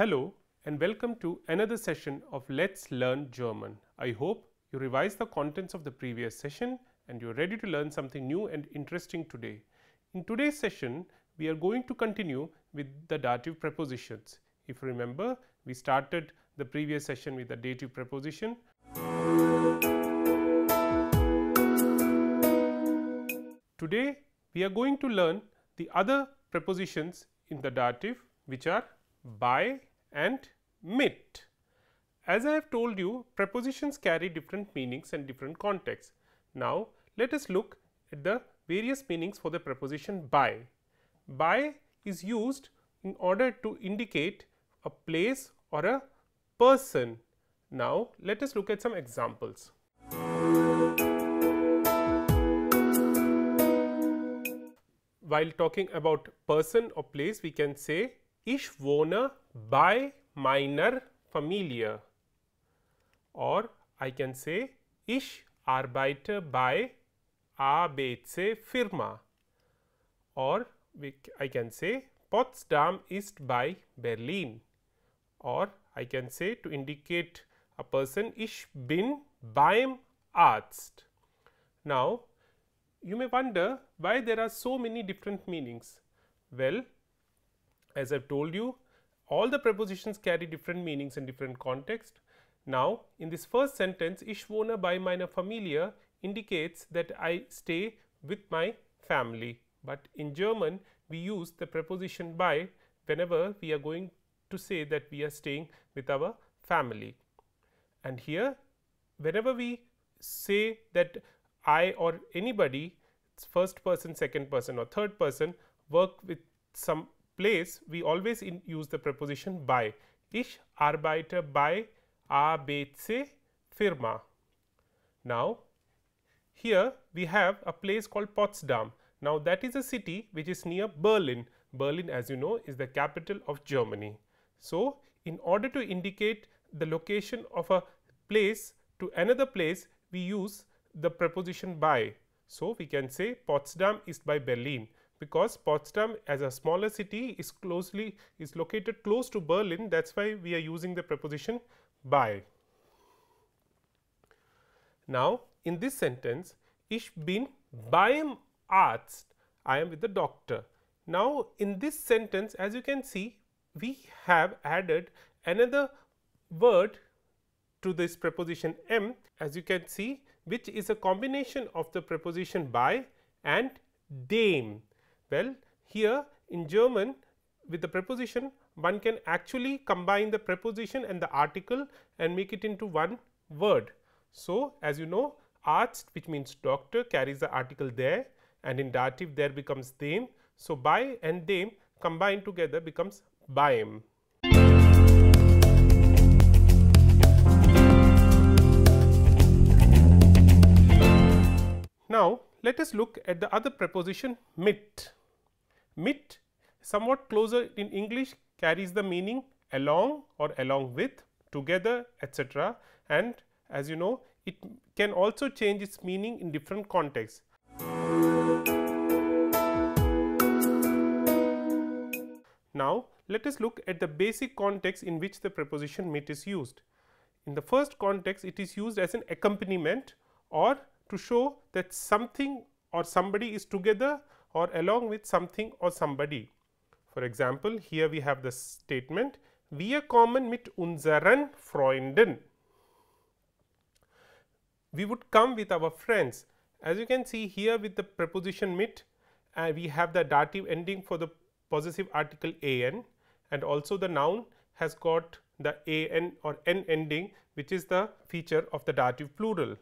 Hello and welcome to another session of Let's Learn German. I hope you revised the contents of the previous session and you're ready to learn something new and interesting today. In today's session, we are going to continue with the dative prepositions. If you remember, we started the previous session with the dative preposition. Today, we are going to learn the other prepositions in the dative which are by, and mit. As I have told you, prepositions carry different meanings and different contexts. Now, let us look at the various meanings for the preposition by. By is used in order to indicate a place or a person. Now, let us look at some examples. While talking about person or place, we can say Ich wohne by minor familia or I can say Ich arbeite bei ABC Firma or I can say Potsdam ist by Berlin or I can say to indicate a person Ich bin beim Arzt. Now, you may wonder why there are so many different meanings. Well, as I have told you all the prepositions carry different meanings in different contexts. Now, in this first sentence, ich wohne bei meiner Familie indicates that I stay with my family. But in German, we use the preposition by whenever we are going to say that we are staying with our family. And here, whenever we say that I or anybody, first person, second person or third person work with some place, we always use the preposition by. Ich arbeite bei ABC Firma. Now, here we have a place called Potsdam. Now, that is a city which is near Berlin. Berlin, as you know, is the capital of Germany. So, in order to indicate the location of a place to another place, we use the preposition by. So, we can say Potsdam is by Berlin because Potsdam as a smaller city is closely is located close to Berlin that is why we are using the preposition by. Now, in this sentence ich bin beim Arzt I am with the doctor. Now, in this sentence as you can see we have added another word to this preposition m as you can see which is a combination of the preposition by and dem well, here in German with the preposition one can actually combine the preposition and the article and make it into one word. So, as you know Arzt which means doctor carries the article there and in dative there becomes dem. So, by and them combined together becomes bym. Now, let us look at the other preposition mit. Mit somewhat closer in English carries the meaning along or along with, together etc. and as you know it can also change its meaning in different contexts. Now let us look at the basic context in which the preposition mit is used. In the first context it is used as an accompaniment or to show that something or somebody is together or along with something or somebody. For example, here we have the statement Wir kommen mit unseren Freunden. We would come with our friends. As you can see here with the preposition mit, uh, we have the dative ending for the possessive article an and also the noun has got the an or n ending which is the feature of the dative plural.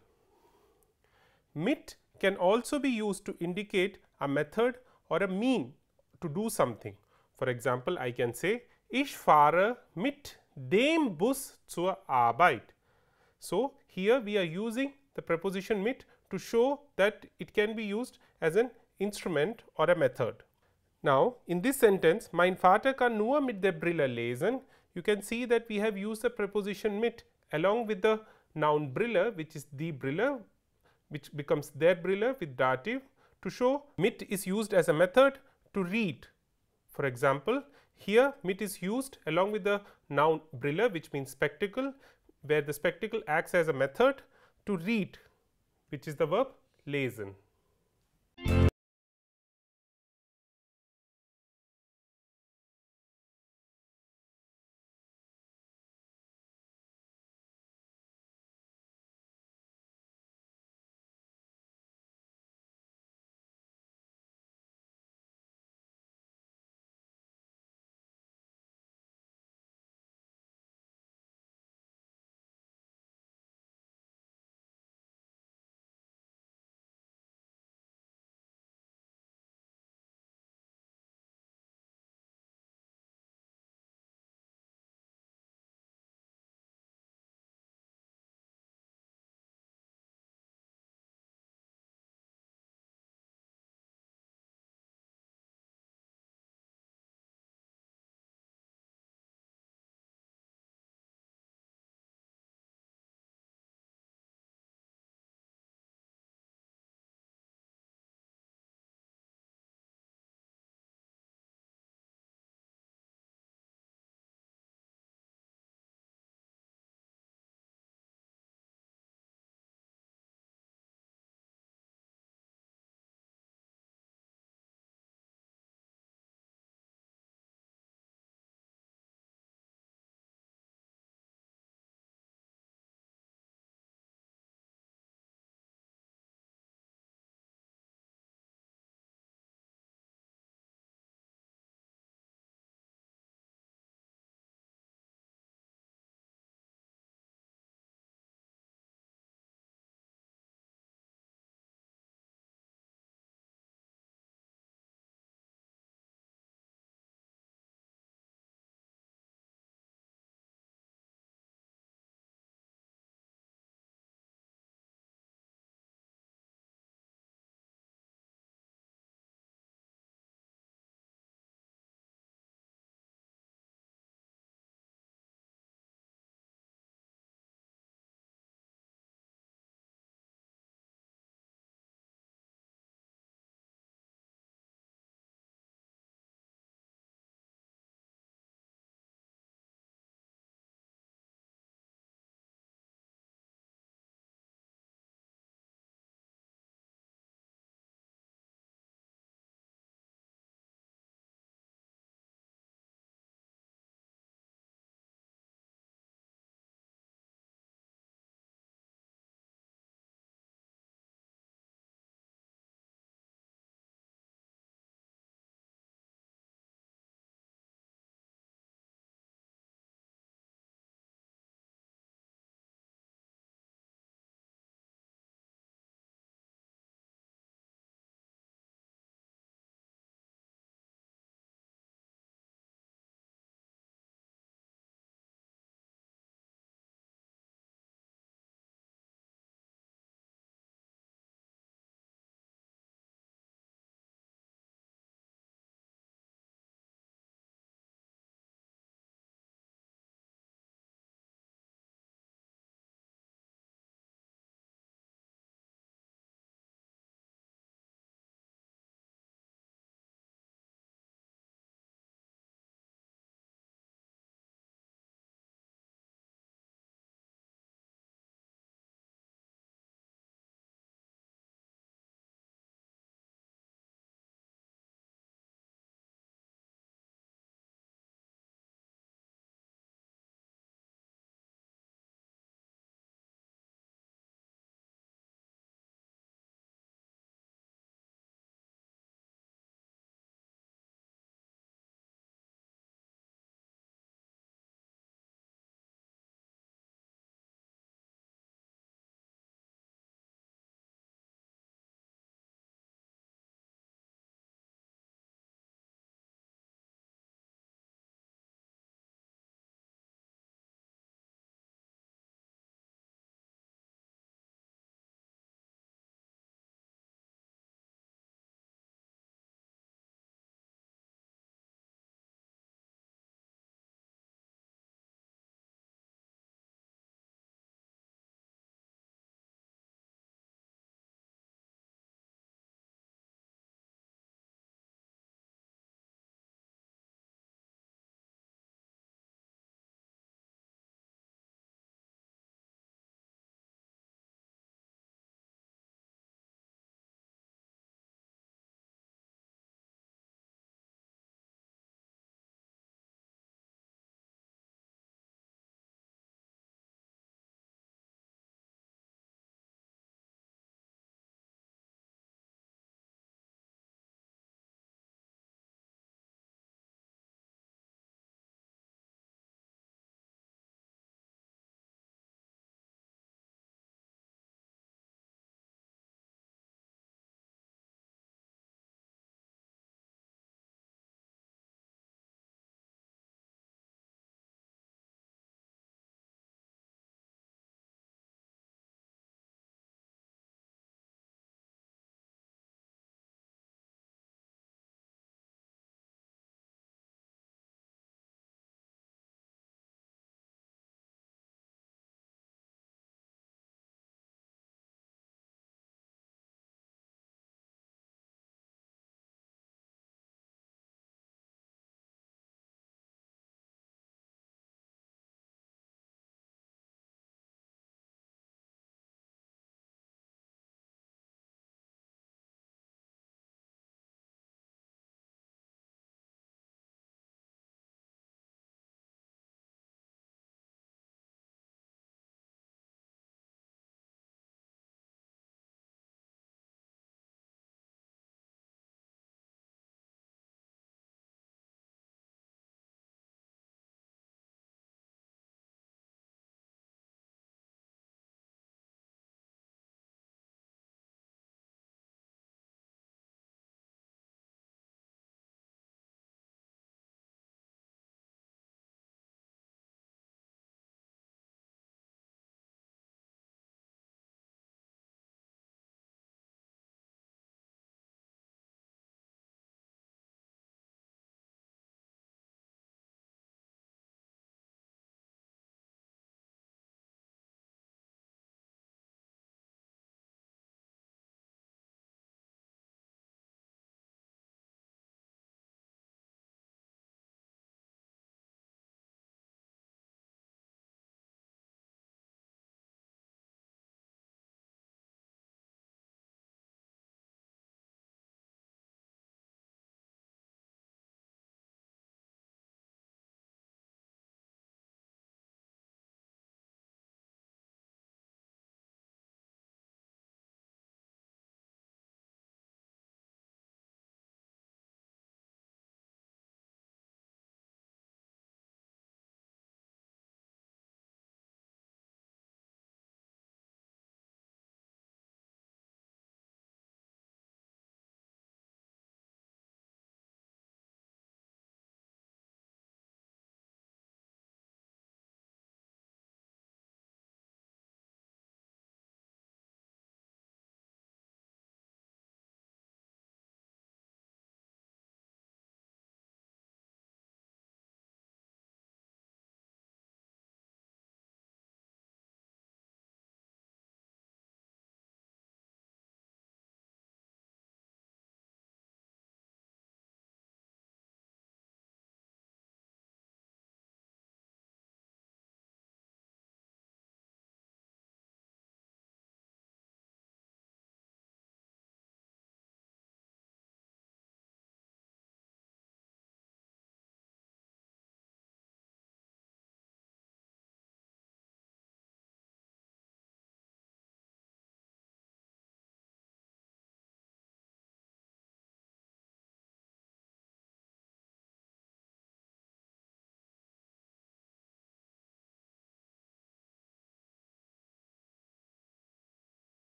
Mit can also be used to indicate a method or a mean to do something. For example, I can say Ich fahre mit dem Bus zur Arbeit. So, here we are using the preposition mit to show that it can be used as an instrument or a method. Now, in this sentence, mein Vater kann nur mit der Brille lesen. You can see that we have used the preposition mit along with the noun Brille, which is the Brille, which becomes der Brille with dative to show mit is used as a method to read. For example, here mit is used along with the noun brille which means spectacle where the spectacle acts as a method to read which is the verb lesen.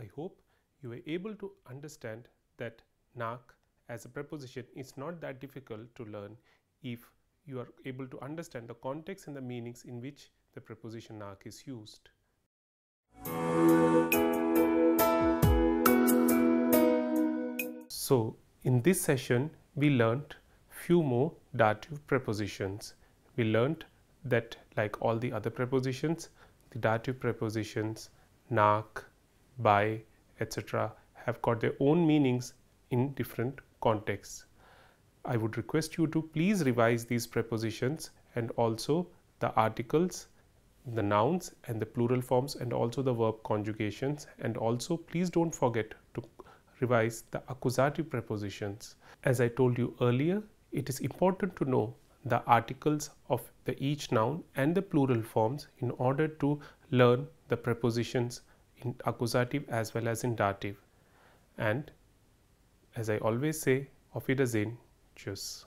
I hope you were able to understand that nak as a preposition is not that difficult to learn if you are able to understand the context and the meanings in which the preposition nak is used. So, in this session, we learnt few more dative prepositions. We learnt that like all the other prepositions, the dative prepositions, nak by, etc. have got their own meanings in different contexts. I would request you to please revise these prepositions and also the articles, the nouns and the plural forms and also the verb conjugations and also please don't forget to revise the accusative prepositions. As I told you earlier, it is important to know the articles of the each noun and the plural forms in order to learn the prepositions in accusative as well as in dative. And as I always say, auf choose.